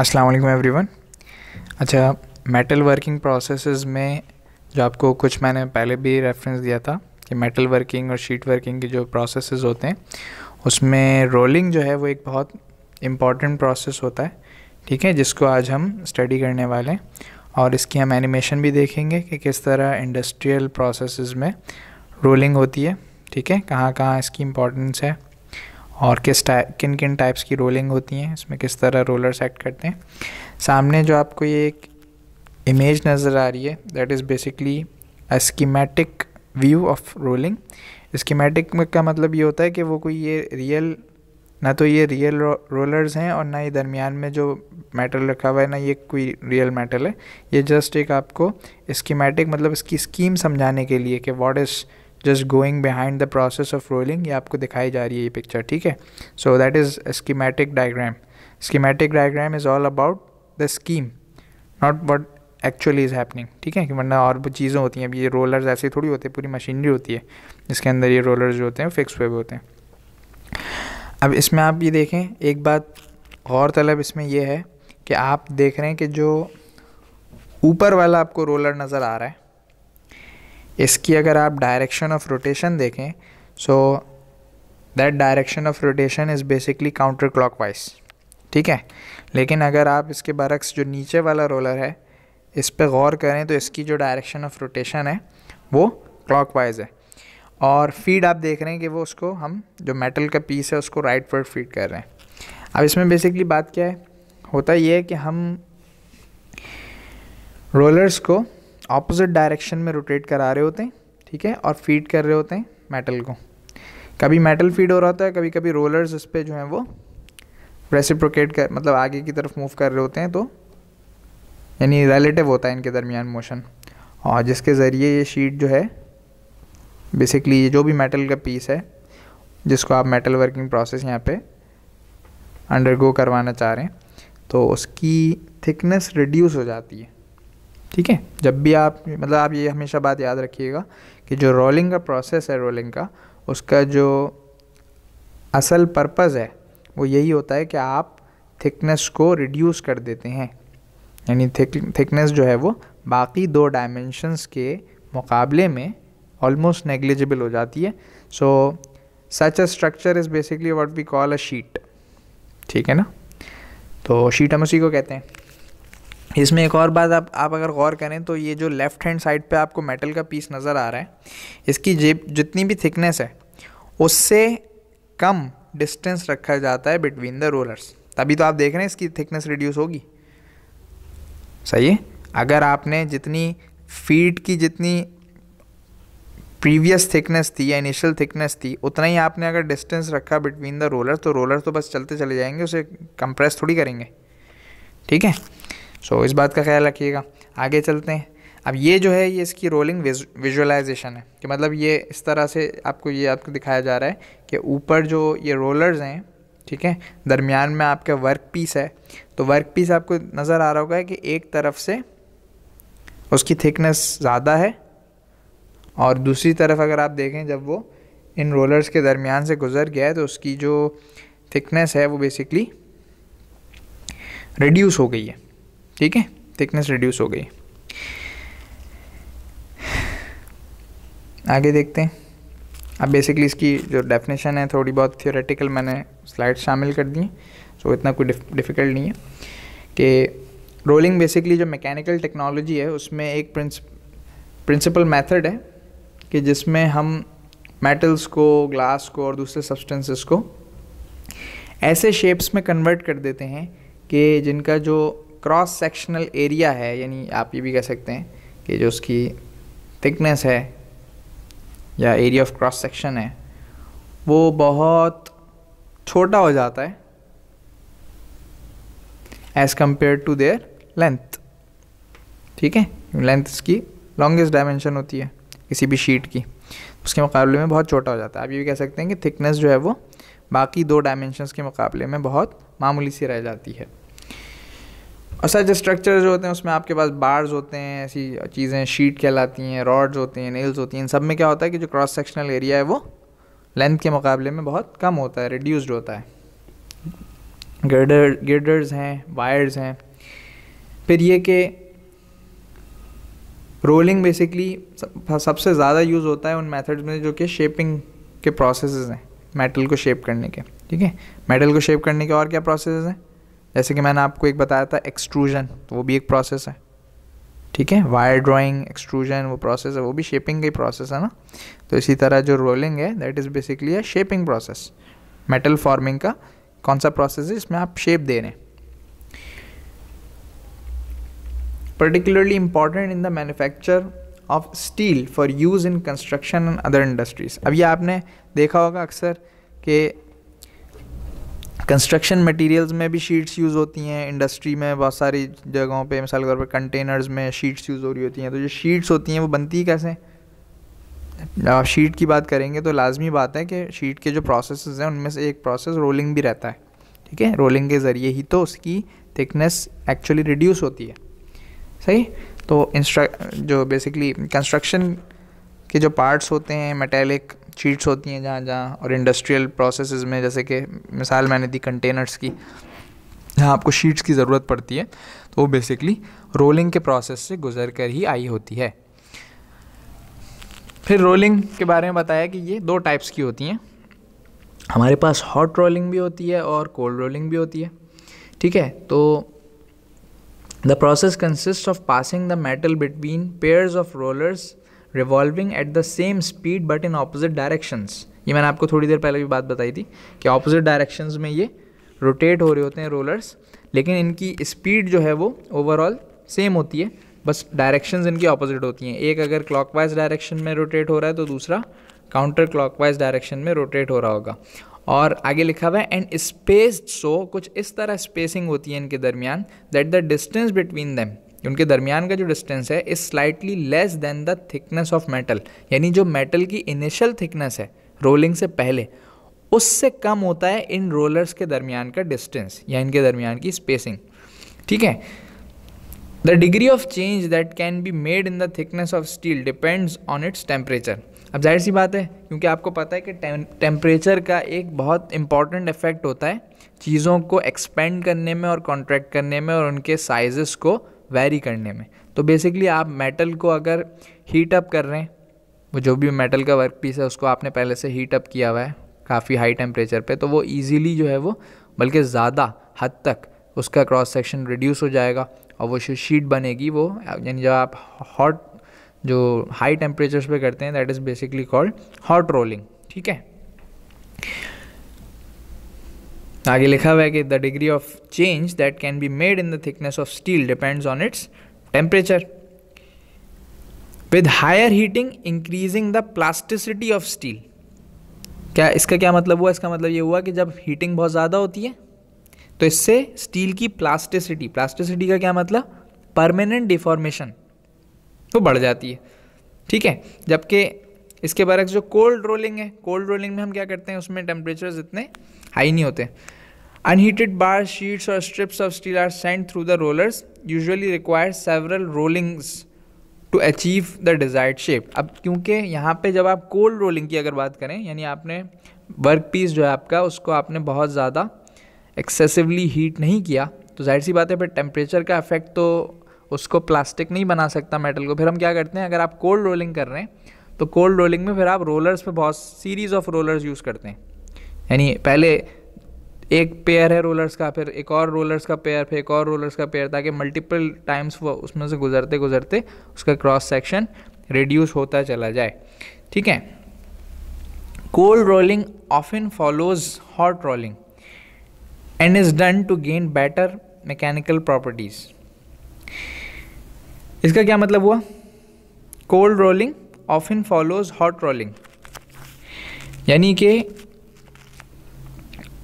अस्सलाम वालेकुम एवरीवन अच्छा मेटल वर्किंग प्रोसेसेस में जो आपको कुछ मैंने पहले भी रेफरेंस दिया था कि मेटल वर्किंग और शीट वर्किंग के जो प्रोसेसेस होते हैं उसमें रोलिंग जो है वो एक बहुत इम्पॉर्टेंट प्रोसेस होता है ठीक है जिसको आज हम स्टडी करने वाले हैं और इसकी हम एनिमेशन भी देखेंगे कि किस तरह इंडस्ट्रियल प्रोसेस में रोलिंग होती है ठीक है कहाँ कहाँ इसकी इम्पोर्टेंस है और किस टाइप किन किन टाइप्स की रोलिंग होती हैं इसमें किस तरह रोलर्स सेट करते हैं सामने जो आपको ये एक इमेज नज़र आ रही है that is basically a schematic view of rolling schematic का मतलब ये होता है कि वो कोई ये रियल ना तो ये रियल रोलर्स हैं और ना ये दरमियान में जो मेटल रखा हुआ है ना ये कोई रियल मेटल है ये जस्ट एक आपको स्कीमेटिक मतलब इसकी स्कीम समझाने के लिए कि what is just going behind the process of rolling ये आपको दिखाई जा रही है ये पिक्चर ठीक है so that is schematic diagram schematic diagram is all about the scheme not what actually is happening ठीक है कि वरना और भी चीज़ें होती हैं अब ये रोलर्स ऐसे थोड़ी होते हैं पूरी मशीनरी होती है जिसके अंदर ये रोलर्स जो होते हैं फिक्स हुए हुए होते हैं अब इसमें आप ये देखें एक बात और तलब इसमें यह है कि आप देख रहे हैं कि जो ऊपर वाला आपको रोलर नज़र आ रहा है इसकी अगर आप डायरेक्शन ऑफ रोटेशन देखें so that direction of rotation is basically counter clockwise ठीक है लेकिन अगर आप इसके बरक्स जो नीचे वाला रोलर है इस पर गौर करें तो इसकी जो डायरेक्शन ऑफ रोटेशन है वो क्लॉक वाइज है और फीड आप देख रहे हैं कि वो उसको हम जो मेटल का पीस है उसको राइट पर फीड कर रहे हैं अब इसमें बेसिकली बात क्या है होता ये है कि हम रोलर्स को ऑपोजिट डायरेक्शन में रोटेट करा रहे होते हैं ठीक है और फीड कर रहे होते हैं मेटल को कभी मेटल फीड हो रहा होता है कभी कभी रोलर्स इस पर जो है वो रेसिप्रोकेट कर मतलब आगे की तरफ मूव कर रहे होते हैं तो यानी रिलेटिव होता है इनके दरमियान मोशन और जिसके ज़रिए ये शीट जो है बेसिकली ये जो भी मेटल का पीस है जिसको आप मेटल वर्किंग प्रोसेस यहाँ पे अंडरगो करवाना चाह रहे हैं तो उसकी थिकनेस रिड्यूस हो जाती है ठीक है जब भी आप मतलब आप ये हमेशा बात याद रखिएगा कि जो रोलिंग का प्रोसेस है रोलिंग का उसका जो असल पर्पज़ है वो यही होता है कि आप थिकनेस को रिड्यूस कर देते हैं यानी थिकनेस जो है वो बाकी दो डायमेंशंस के मुकाबले में ऑलमोस्ट नेग्लिजिबल हो जाती है so such a structure is basically what we call a sheet ठीक है ना तो शीट हम उसी को कहते हैं इसमें एक और बात आप आप अगर गौर करें तो ये जो लेफ़्ट हैंड साइड पे आपको मेटल का पीस नज़र आ रहा है इसकी जेब जितनी भी थिकनेस है उससे कम डिस्टेंस रखा जाता है बिटवीन द रोलर्स तभी तो आप देख रहे हैं इसकी थिकनेस रिड्यूस होगी सही है अगर आपने जितनी फीट की जितनी प्रीवियस थिकनेस थी या इनिशियल थिकनेस थी उतना ही आपने अगर डिस्टेंस रखा बिटवीन द रोलर तो रोलर तो बस चलते चले जाएंगे उसे कंप्रेस थोड़ी करेंगे ठीक है सो इस बात का ख्याल रखिएगा आगे चलते हैं अब ये जो है ये इसकी रोलिंग विजुअलाइजेशन है कि मतलब ये इस तरह से आपको ये आपको दिखाया जा रहा है कि ऊपर जो ये रोलर्स हैं ठीक है दरमियान में आपका वर्क पीस है तो वर्क पीस आपको नज़र आ रहा होगा कि एक तरफ से उसकी थिकनेस ज़्यादा है और दूसरी तरफ अगर आप देखें जब वो इन रोलर्स के दरमियान से गुज़र गया है तो उसकी जो थिकनेस है वो बेसिकली रिड्यूस हो गई है ठीक है थिकनेस रिड्यूस हो गई आगे देखते हैं अब बेसिकली इसकी जो डेफिनेशन है थोड़ी बहुत थियोरेटिकल मैंने स्लाइड शामिल कर दी सो इतना कोई डिफ़िकल्ट नहीं है कि रोलिंग बेसिकली जो मैकेनिकल टेक्नोलॉजी है उसमें एक प्रिंसिपल मेथड है कि जिसमें हम मेटल्स को ग्लास को और दूसरे सब्सटेंसेस को ऐसे शेप्स में कन्वर्ट कर देते हैं कि जिनका जो क्रॉस सेक्शनल एरिया है यानी आप ये भी कह सकते हैं कि जो उसकी थिकनेस है या एरिया ऑफ क्रॉस सेक्शन है वो बहुत छोटा हो जाता है as compare to their length ठीक है लेंथ इसकी लॉन्गेस्ट डायमेंशन होती है किसी भी शीट की उसके मुकाबले में बहुत छोटा हो जाता है आप ये भी कह सकते हैं कि थिकनेस जो है वो बाकी दो डायमेंशन के मुकाबले में बहुत मामूली सी रह जाती है और सच स्ट्रक्चर जो होते हैं उसमें आपके पास बार्स होते हैं ऐसी चीज़ें शीट कहलाती हैं रॉड्स होती हैं नेल्स होती हैं इन सब में क्या होता है कि जो क्रॉस सेक्शनल एरिया है वो लेंथ के मुकाबले में बहुत कम होता है रिड्यूस्ड होता है गर्डर गर्डर्स हैं वायर्स हैं फिर ये कि रोलिंग बेसिकली सबसे ज़्यादा यूज़ होता है उन मेथड्स में जो कि शेपिंग के प्रोसेसेस हैं मेटल को शेप करने के ठीक है मेटल को शेप करने के और क्या प्रोसेसेस हैं जैसे कि मैंने आपको एक बताया था एक्सट्रूजन तो वो भी एक प्रोसेस है ठीक है वायर ड्राइंग एक्सट्रूजन वो प्रोसेस है वो भी शेपिंग का ही प्रोसेस है ना तो इसी तरह जो रोलिंग है that is basically a shaping process metal forming का कौन सा प्रोसेस है इसमें आप शेप दे रहे हैं particularly important in the manufacture of steel for use in construction and other industries अब ये आपने देखा होगा अक्सर कि कंस्ट्रक्शन मटेरियल्स में भी शीट्स यूज़ होती हैं इंडस्ट्री में बहुत सारी जगहों पे मिसाल के तौर पर कंटेनर्स में शीट्स यूज़ हो रही होती हैं तो जो शीट्स होती हैं वो बनती कैसे आप शीट की बात करेंगे तो लाजमी बात है कि शीट के जो प्रोसेस हैं उनमें से एक प्रोसेस रोलिंग भी रहता है ठीक है रोलिंग के ज़रिए ही तो उसकी थिकनेस एक्चुअली रिड्यूस होती है सही तो इंस्ट्र जो बेसिकली कंस्ट्रक्शन के जो पार्ट्स होते हैं मेटेलिक शीट्स होती हैं जहाँ जहाँ और इंडस्ट्रियल प्रोसेस में जैसे कि मिसाल मैंने दी कंटेनर्स की जहाँ आपको शीट्स की ज़रूरत पड़ती है तो वो बेसिकली रोलिंग के प्रोसेस से गुजर कर ही आई होती है फिर रोलिंग के बारे में बताया कि ये दो टाइप्स की होती हैं हमारे पास हॉट रोलिंग भी होती है और कोल्ड रोलिंग भी होती है ठीक है तो the process consist of passing the metal between pairs of rollers revolving at the same speed but in opposite directions ये मैंने आपको थोड़ी देर पहले भी बात बताई थी कि ऑपोजिट डायरेक्शंस में ये रोटेट हो रहे होते हैं रोलर्स लेकिन इनकी स्पीड जो है वो ओवरऑल सेम होती है बस डायरेक्शंस इनकी ऑपोजिट होती हैं एक अगर क्लॉकवाइज डायरेक्शन में रोटेट हो रहा है तो दूसरा काउंटर क्लॉकवाइज डायरेक्शन में रोटेट हो रहा होगा और आगे लिखा हुआ है एंड स्पेस सो कुछ इस तरह स्पेसिंग होती है इनके दरमियान that the distance between them उनके दरमियान का जो डिस्टेंस है is slightly less than the thickness of metal यानी जो मेटल की इनिशियल थिकनेस है रोलिंग से पहले उससे कम होता है इन रोलर्स के दरमियान का डिस्टेंस या इनके दरमियान की स्पेसिंग ठीक है the degree of change that can be made in the thickness of steel depends on its temperature अब जाहिर सी बात है क्योंकि आपको पता है कि टेम्परेचर का एक बहुत इंपॉर्टेंट इफेक्ट होता है चीज़ों को एक्सपेंड करने में और कॉन्ट्रैक्ट करने में और उनके साइजेस को वेरी करने में तो बेसिकली आप मेटल को अगर हीट अप कर रहे हैं वो जो भी मेटल का वर्क पीस है उसको आपने पहले से हीट अप किया हुआ है काफ़ी हाई टेम्परेचर पे तो वो इजीली जो है वो बल्कि ज़्यादा हद तक उसका क्रॉस सेक्शन रिड्यूस हो जाएगा और वो शीट बनेगी वो यानी जब आप हॉट जो हाई टेम्परेचर पे करते हैं that is basically called hot rolling ठीक है आगे लिखा हुआ है कि the degree of change that can be made in the thickness of steel depends on its temperature with higher heating increasing the plasticity of steel क्या इसका क्या मतलब हुआ इसका मतलब ये हुआ कि जब हीटिंग बहुत ज़्यादा होती है तो इससे स्टील की प्लास्टिसिटी प्लास्टिसिटी का क्या मतलब परमानेंट डिफॉर्मेशन वो तो बढ़ जाती है ठीक है जबकि इसके बरक्स जो कोल्ड रोलिंग है कोल्ड रोलिंग में हम क्या करते हैं उसमें टेम्परेचर इतने हाई नहीं होते अनहीटेड बार शीट्स और strips of steel are send through the rollers usually require several rollings to achieve the desired shape अब क्योंकि यहाँ पे जब आप कोल्ड रोलिंग की अगर बात करें यानी आपने वर्क पीस जो है आपका उसको आपने बहुत ज़्यादा एक्सेसिवली हीट नहीं किया तो जाहिर सी बात है फिर टेम्परेचर का इफेक्ट तो उसको प्लास्टिक नहीं बना सकता मेटल को फिर हम क्या करते हैं अगर आप कोल्ड रोलिंग कर रहे हैं तो कोल्ड रोलिंग में फिर आप रोलर्स पे बहुत सीरीज़ ऑफ रोलर्स यूज़ करते हैं यानी पहले एक पेयर है रोलर्स का फिर एक और रोलर्स का पेयर फिर एक और रोलर्स का पेयर ताकि मल्टीपल टाइम्स वो उसमें से गुजरते गुजरते उसका क्रॉस सेक्शन रिड्यूस होता चला जाए ठीक है cold rolling often follows hot rolling and is done to gain better mechanical properties इसका क्या मतलब हुआ cold rolling often follows hot rolling यानी कि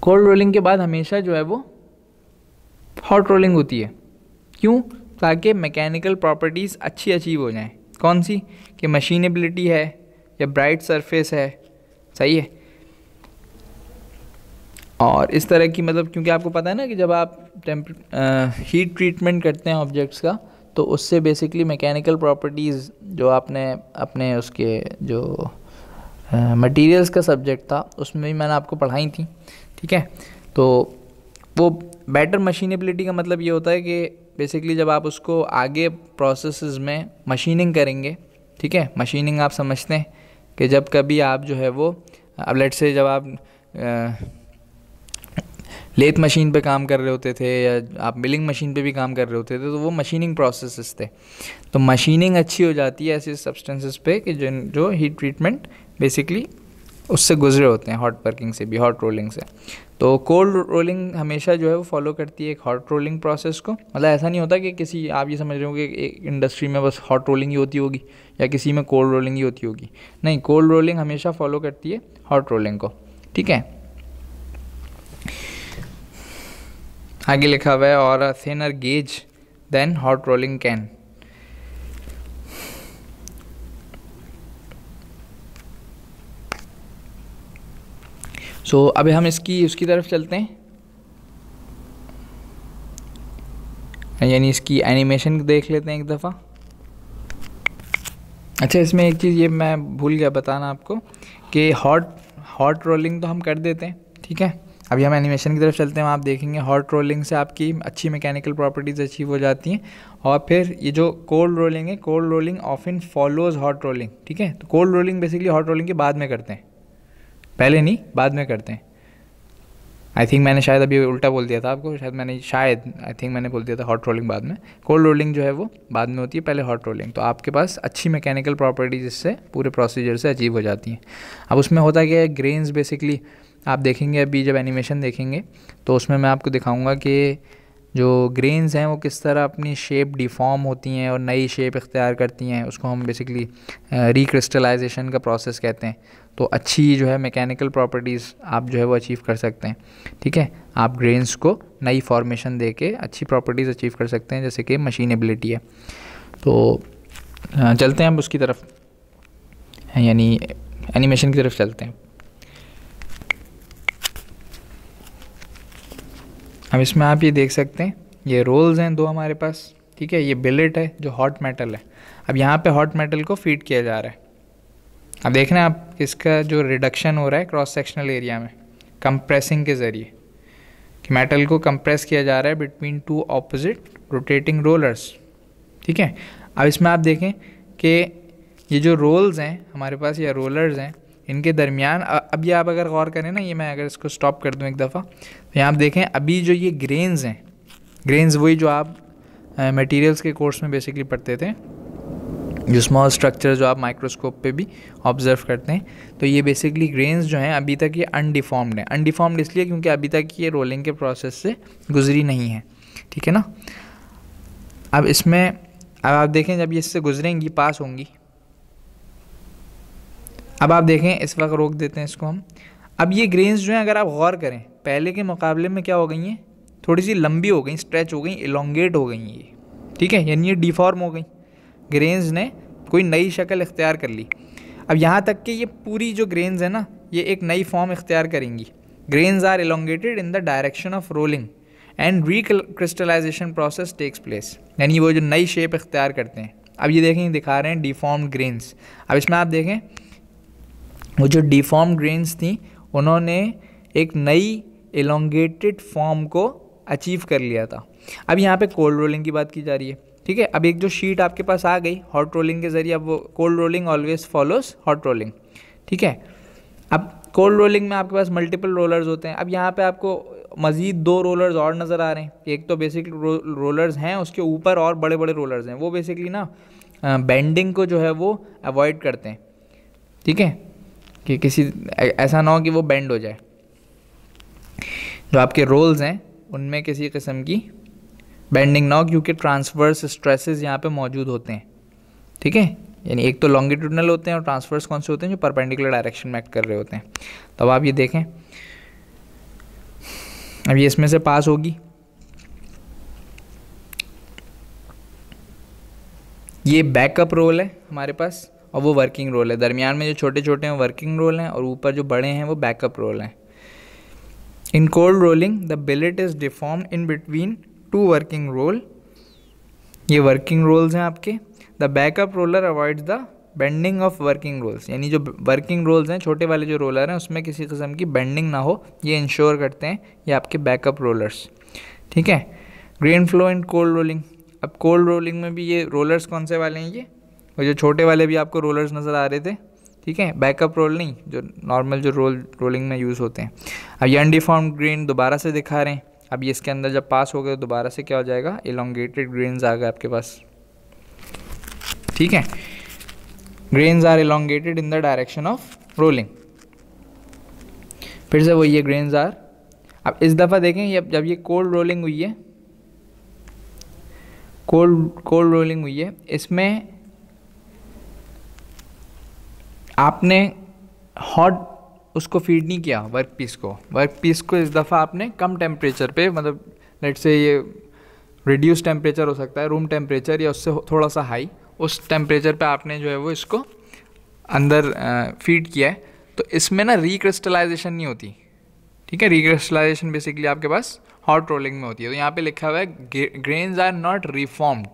कोल्ड रोलिंग के बाद हमेशा जो है वो हॉट रोलिंग होती है क्यों ताकि मैकेनिकल प्रॉपर्टीज़ अच्छी अचीव हो जाए कौन सी कि मशीनेबिलिटी है या ब्राइट सरफेस है सही है और इस तरह की मतलब क्योंकि आपको पता है ना कि जब आप हीट ट्रीटमेंट करते हैं ऑब्जेक्ट्स का तो उससे बेसिकली मैकेनिकल प्रॉपर्टीज़ जो आपने अपने उसके जो मटेरियल्स का सब्जेक्ट था उसमें भी मैंने आपको पढ़ाई थी ठीक है तो वो बेटर मशीनेबिलिटी का मतलब ये होता है कि बेसिकली जब आप उसको आगे प्रोसेस में मशीनिंग करेंगे ठीक है मशीनिंग आप समझते हैं कि जब कभी आप जो है वो अब लेट से जब आप लेथ मशीन पे काम कर रहे होते थे या आप मिलिंग मशीन पे भी काम कर रहे होते थे तो वो मशीनिंग प्रोसेसेस थे तो मशीनिंग अच्छी हो जाती है ऐसे सब्सटेंसेस पे कि जिन जो हीट ट्रीटमेंट बेसिकली उससे गुजरे होते हैं हॉट वर्किंग से भी हॉट रोलिंग से तो कोल्ड रोलिंग हमेशा जो है वो फॉलो करती है एक हॉट रोलिंग प्रोसेस को मतलब ऐसा नहीं होता कि किसी आप ये समझ रहे हो कि एक इंडस्ट्री में बस हॉट रोलिंग ही होती होगी या किसी में कोल्ड रोलिंग ही होती होगी नहीं कोल्ड रोलिंग हमेशा फॉलो करती है हॉट रोलिंग को ठीक है आगे लिखा हुआ है और thinner gauge than hot rolling can so अभी हम इसकी उसकी तरफ चलते हैं यानी इसकी एनिमेशन देख लेते हैं एक दफ़ा अच्छा इसमें एक चीज़ ये मैं भूल गया बताना आपको कि हॉट हॉट रोलिंग तो हम कर देते हैं ठीक है अभी हम एनिमेशन की तरफ चलते हैं आप देखेंगे हॉट रोलिंग से आपकी अच्छी मैकेनिकल प्रॉपर्टीज़ अचीव हो जाती हैं और फिर ये जो कोल्ड रोलिंग है cold rolling often follows hot rolling ठीक है तो cold rolling basically hot rolling के बाद में करते हैं पहले नहीं बाद में करते हैं आई थिंक मैंने शायद अभी उल्टा बोल दिया था आपको शायद मैंने शायद आई थिंक मैंने बोल दिया था हॉट रोलिंग बाद में कोल्ड रोलिंग जो है वो बाद में होती है पहले हॉट रोलिंग तो आपके पास अच्छी मैकेनिकल प्रॉपर्टीज इससे पूरे प्रोसीजर से अचीव हो जाती हैं अब उसमें होता क्या है ग्रेन्स बेसिकली आप देखेंगे अभी जब एनिमेशन देखेंगे तो उसमें मैं आपको दिखाऊंगा कि जो ग्रेन्स हैं वो किस तरह अपनी शेप डिफॉर्म होती हैं और नई शेप इख्तियार करती हैं उसको हम बेसिकली रिक्रिस्टलाइजेशन का प्रोसेस कहते हैं तो अच्छी जो है मैकेनिकल प्रॉपर्टीज़ आप जो है वो अचीव कर सकते हैं ठीक है आप ग्रेन्स को नई फॉर्मेशन दे के अच्छी प्रॉपर्टीज़ अचीव कर सकते हैं जैसे कि मशीनेबिलिटी है तो चलते हैं हम उसकी तरफ यानी एनिमेशन की तरफ चलते हैं अब इसमें आप ये देख सकते हैं ये रोल्स हैं दो हमारे पास ठीक है ये बिलेट है जो हॉट मेटल है अब यहाँ पे हॉट मेटल को फीड किया जा रहा है अब देख रहे हैं आप इसका जो रिडक्शन हो रहा है क्रॉस सेक्शनल एरिया में कंप्रेसिंग के ज़रिए कि मेटल को कंप्रेस किया जा रहा है between two opposite rotating rollers ठीक है अब इसमें आप देखें कि ये जो रोल्स हैं हमारे पास या रोलर्स हैं इनके दरमियान अब ये आप अगर गौर करें ना ये मैं अगर इसको स्टॉप कर दूँ एक दफ़ा तो यहाँ आप देखें अभी जो ये ग्रेन्स हैं ग्रेन्स वही जो आप मटेरियल्स के कोर्स में बेसिकली पढ़ते थे जो स्मॉल स्ट्रक्चर जो आप माइक्रोस्कोप पे भी ऑब्जर्व करते हैं तो ये बेसिकली ग्रेन्स जो हैं अभी तक ये अनडिफॉर्म्ड हैं अनडिफॉर्म्ड इसलिए क्योंकि अभी तक ये रोलिंग के प्रोसेस से गुजरी नहीं है ठीक है ना अब इसमें अब आप देखें जब ये इससे गुजरेंगी पास होंगी अब आप देखें इस वक्त रोक देते हैं इसको हम अब ये ग्रेन्स जो हैं अगर आप गौर करें पहले के मुकाबले में क्या हो गई हैं थोड़ी सी लंबी हो गई स्ट्रेच हो गई एलोंगेट हो गई ये ठीक है यानी ये डिफॉर्म हो गई ग्रेन्स ने कोई नई शक्ल इख्तियार कर ली अब यहाँ तक कि ये पूरी जो ग्रेन्स है ना ये एक नई फॉर्म इख्तियार करेंगी grains are elongated in the direction of rolling and recrystallization process takes place यानी वो जो नई शेप इख्तियार करते हैं अब ये देखें दिखा रहे हैं डिफॉर्म ग्रेन्स अब इसमें आप देखें वो जो डिफॉर्म ग्रेन्स थी उन्होंने एक नई एलोंगेटेड फॉर्म को अचीव कर लिया था अब यहाँ पे कोल्ड रोलिंग की बात की जा रही है ठीक है अब एक जो शीट आपके पास आ गई हॉट रोलिंग के जरिए अब वो cold rolling always follows hot rolling ठीक है अब कोल्ड रोलिंग में आपके पास मल्टीपल रोलर्स होते हैं अब यहाँ पे आपको मज़ीद दो रोलर्स और नज़र आ रहे हैं एक तो बेसिक रो, रोलर्स हैं उसके ऊपर और बड़े बड़े रोलर्स हैं वो बेसिकली ना बेंडिंग को जो है वो अवॉइड करते हैं ठीक है कि किसी ऐसा ना हो कि वो बेंड हो जाए जो आपके रोल्स हैं उनमें किसी किस्म की बेंडिंग ना हो क्योंकि ट्रांसफर्स स्ट्रेसेस यहाँ पे मौजूद होते हैं ठीक है यानी एक तो लॉन्गिट्यूडनल होते हैं और ट्रांसफर्स कौन से होते हैं जो परपेंडिकुलर डायरेक्शन में एक्ट कर रहे होते हैं तब तो आप ये देखें अब ये इसमें से पास होगी ये बैकअप रोल है हमारे पास और वो वर्किंग रोल है दरमियान में जो छोटे छोटे हैं वर्किंग रोल हैं और ऊपर जो बड़े हैं वो बैकअप रोल हैं in cold rolling the billet is deform in between two working roll ये वर्किंग रोल्स हैं आपके the backup roller avoid the bending of working rolls यानी जो वर्किंग रोल्स हैं छोटे वाले जो रोलर हैं उसमें किसी किस्म की बेंडिंग ना हो ये इंश्योर करते हैं ये आपके बैकअप रोलर्स ठीक है grain flow and cold rolling अब कोल्ड रोलिंग में भी ये रोलर्स कौन से वाले हैं ये और जो छोटे वाले भी आपको रोलर्स नज़र आ रहे थे ठीक है बैकअप रोल नहीं जो नॉर्मल जो रोल रोलिंग में यूज़ होते हैं अब ये अनडिफॉर्म ग्रेन दोबारा से दिखा रहे हैं अब ये इसके अंदर जब पास हो गए तो दोबारा से क्या हो जाएगा एलोंगेटेड ग्रेन्स आ गए आपके पास ठीक है grains are elongated in the direction of rolling फिर से वही है ग्रेन्स आर अब इस दफ़ा देखें ये जब ये कोल्ड रोलिंग हुई है कोल्ड कोल्ड रोलिंग हुई है इसमें आपने हॉट उसको फीड नहीं किया वर्क पीस को वर्क पीस को इस दफ़ा आपने कम टेम्परेचर पे मतलब लेट से ये रिड्यूस टेम्परेचर हो सकता है रूम टेम्परेचर या उससे थोड़ा सा हाई उस टेम्परेचर पे आपने जो है वो इसको अंदर फीड किया है तो इसमें ना रिक्रिस्टलाइजेशन नहीं होती ठीक है रिक्रिस्टलाइजेशन बेसिकली आपके पास हॉट रोलिंग में होती है तो यहाँ पे लिखा हुआ है ग्रेन्स आर नॉट रिफॉर्म्ड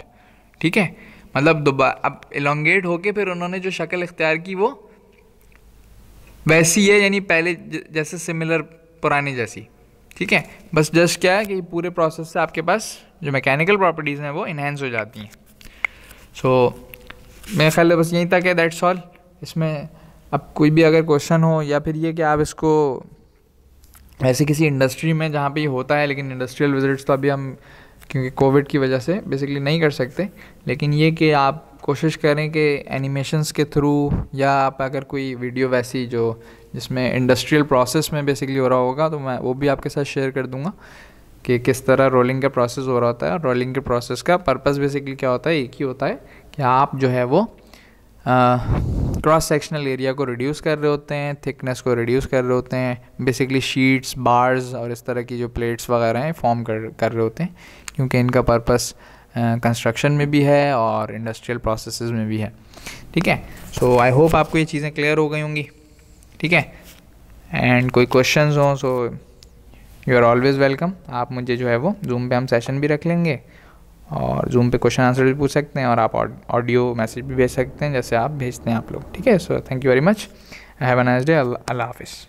ठीक है मतलब दोबारा अब इलोंगेट होके फिर उन्होंने जो शक्ल इख्तियार की वो वैसी है यानी पहले जैसे सिमिलर पुराने जैसी ठीक है बस जस्ट क्या है कि पूरे प्रोसेस से आपके पास जो मैकेनिकल प्रॉपर्टीज़ हैं वो इन्हेंस हो जाती हैं सो so, मेरा ख्याल है बस यहीं तक है दैट्स ऑल इसमें अब कोई भी अगर क्वेश्चन हो या फिर ये कि आप इसको ऐसे किसी इंडस्ट्री में जहाँ पे ये होता है लेकिन इंडस्ट्रियल विजिट्स तो अभी हम क्योंकि कोविड की वजह से बेसिकली नहीं कर सकते लेकिन ये कि आप कोशिश करें कि एनिमेशंस के थ्रू या आप अगर कोई वीडियो वैसी जो जिसमें इंडस्ट्रियल प्रोसेस में बेसिकली हो रहा होगा तो मैं वो भी आपके साथ शेयर कर दूंगा कि किस तरह रोलिंग का प्रोसेस हो रहा होता है रोलिंग के प्रोसेस का पर्पस बेसिकली क्या होता है एक ही होता है कि आप जो है वो क्रॉस सेक्शनल एरिया को रिड्यूस कर रहे होते हैं थिकनेस को रिड्यूस कर रहे होते हैं बेसिकली शीट्स बार्स और इस तरह की जो प्लेट्स वगैरह हैं फॉर्म कर कर रहे होते हैं क्योंकि इनका पर्पस कंस्ट्रक्शन में भी है और इंडस्ट्रियल प्रोसेस में भी है ठीक है सो आई होप आपको ये चीज़ें क्लियर हो गई होंगी ठीक है एंड कोई क्वेश्चन हों so you are always welcome आप मुझे जो है वो जूम पे हम सेशन भी रख लेंगे और जूम पे क्वेश्चन आंसर भी पूछ सकते हैं और आप ऑडियो मैसेज भी भेज सकते हैं जैसे आप भेजते हैं आप लोग ठीक है so thank you very much have a nice day अल्लाह हाफिज़